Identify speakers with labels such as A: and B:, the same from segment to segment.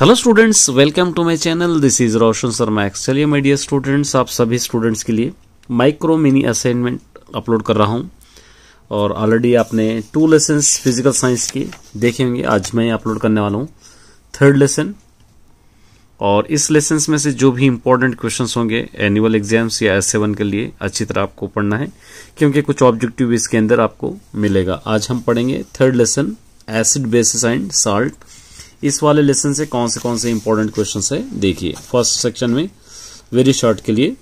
A: Hello students welcome to my channel this is Roshan Sharma एक्स चलिए my dear students आप सभी स्टूडेंट्स के लिए माइक्रो मिनी असाइनमेंट अपलोड कर रहा हूं और ऑलरेडी आपने टू लेसन्स फिजिकल साइंस के देखे होंगे आज मैं अपलोड करने वाला हूं थर्ड लेसन और इस लेसन में से जो भी इंपॉर्टेंट क्वेश्चन होंगे एनुअल एग्जाम्स या एस सेवन के लिए अच्छी तरह आपको पढ़ना है क्योंकि कुछ ऑब्जेक्टिव इसके अंदर आपको मिलेगा आज हम पढ़ेंगे third lesson acid bases and salt इस वाले लेसन से कौन से कौन से इंपॉर्टेंट क्वेश्चन है देखिए फर्स्ट सेक्शन में वेरी शॉर्ट के लिए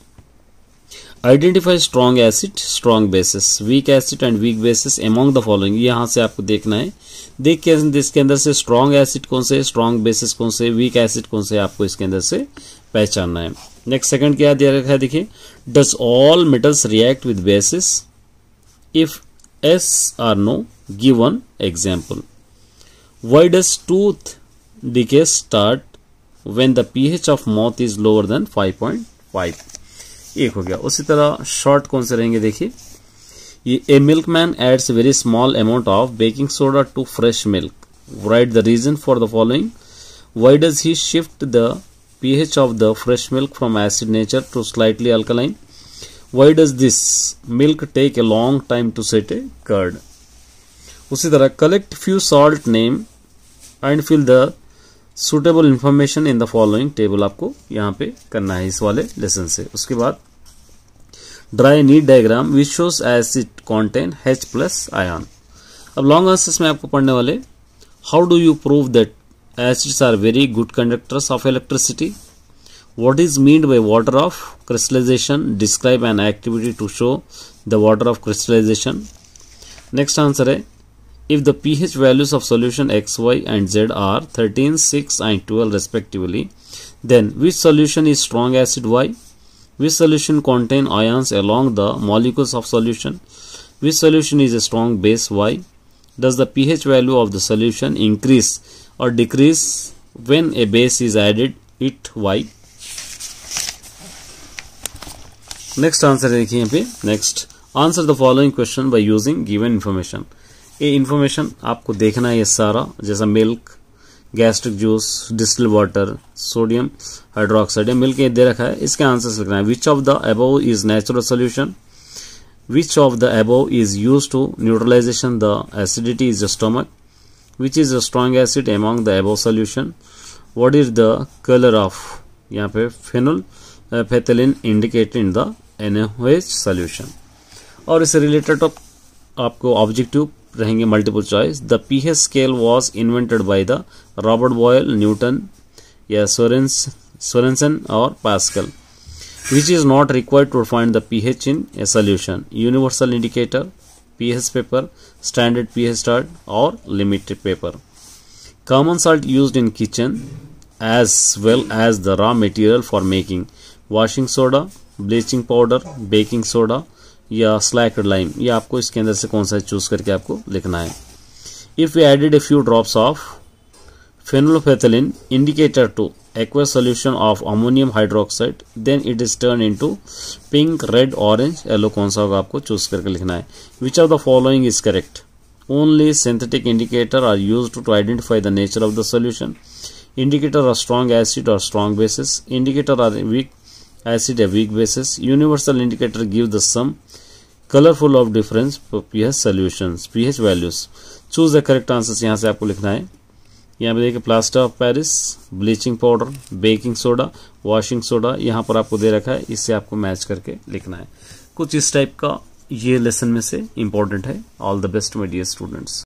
A: identify strong acid strong bases weak acid and weak bases among the following यहां से आपको देखना है देख के इसके अंदर से स्ट्रॉन्ग एसिड कौन से स्ट्रॉन्ग बेसिस कौन से वीक एसिड कौन से आपको इसके अंदर से पहचानना है नेक्स्ट सेकंड क्या दिया रखा है देखिए does all metals react with bases if yes or no given example why does tooth decay start when the pH of mouth is lower than 5.5 एक हो गया उसी तरह शॉर्ट कौन से रहेंगे देखिए ये a milkman adds very small amount of baking soda to fresh milk right the reason for the following why does he shift the P H of the fresh milk from acid nature to slightly alkaline why does this milk take a long time to set a curd उसी तरह collect few salt name and fill the suitable information in the following table आपको यहाँ पे करना है इस वाले lesson से उसके बाद draw neat diagram which shows acid content H plus ion अब लॉन्ग आंसर्स में आपको पढ़ने वाले how do you prove that acids are very good conductors of electricity what is meant by water of crystallization describe an activity to show the water of crystallization next answer है If the pH values of solution X, Y and Z are 13, 6 and 12 respectively, then which solution is strong acid Y? Which solution contain ions along the molecules of solution? Which solution is a strong base Y? Does the pH value of the solution increase or decrease when a base is added it Y? Next answer. देखिए यहाँ पे next answer the following question by ये information आपको देखना है ये सारा जैसा milk gastric juice distilled water sodium hydroxide या मिल्क ये दे रखा है इसके आंसर्स लिखना है which of the above is natural solution which of the above is use to neutralization the acidity is the stomach which is the strong acid among the above solution what is the colour of यहाँ पे phenolphthalein indicate in the NH solution और इससे related आपको objective रहेंगे multiple choice the P H scale was invented by the Robert Boyle Newton या Sorens Sorensen which is not required to find the pH in a solution. Universal indicator, pH paper, standard pH chart or limited paper. Common salt used in kitchen as well as the raw material for making washing soda, bleaching powder, baking soda, या स्लैकड lime ये आपको इसके अंदर से कौन सा choose करके आपको लिखना है if you added a few drops of phenolphthalein indicator to aqua solution of ammonium hydroxide then it is turn into pink red orange yellow कौन सा होगा आपको चूज करके लिखना है which are the following is correct only synthetic indicator are use to identify the nature of the solution indicator are strong acid और strong bases indicator are weak acid a weak bases universal indicator give the some colourful of difference pH solution pH values choose the correct answer यहाँ से आपको लिखना है यहाँ पे देखिए plaster of Paris bleaching powder baking soda washing soda यहाँ पर आपको दे रखा है इससे आपको मैच करके लिखना है कुछ इस टाइप का ये लेसन में से इम्पॉर्टेंट है all the best my dear students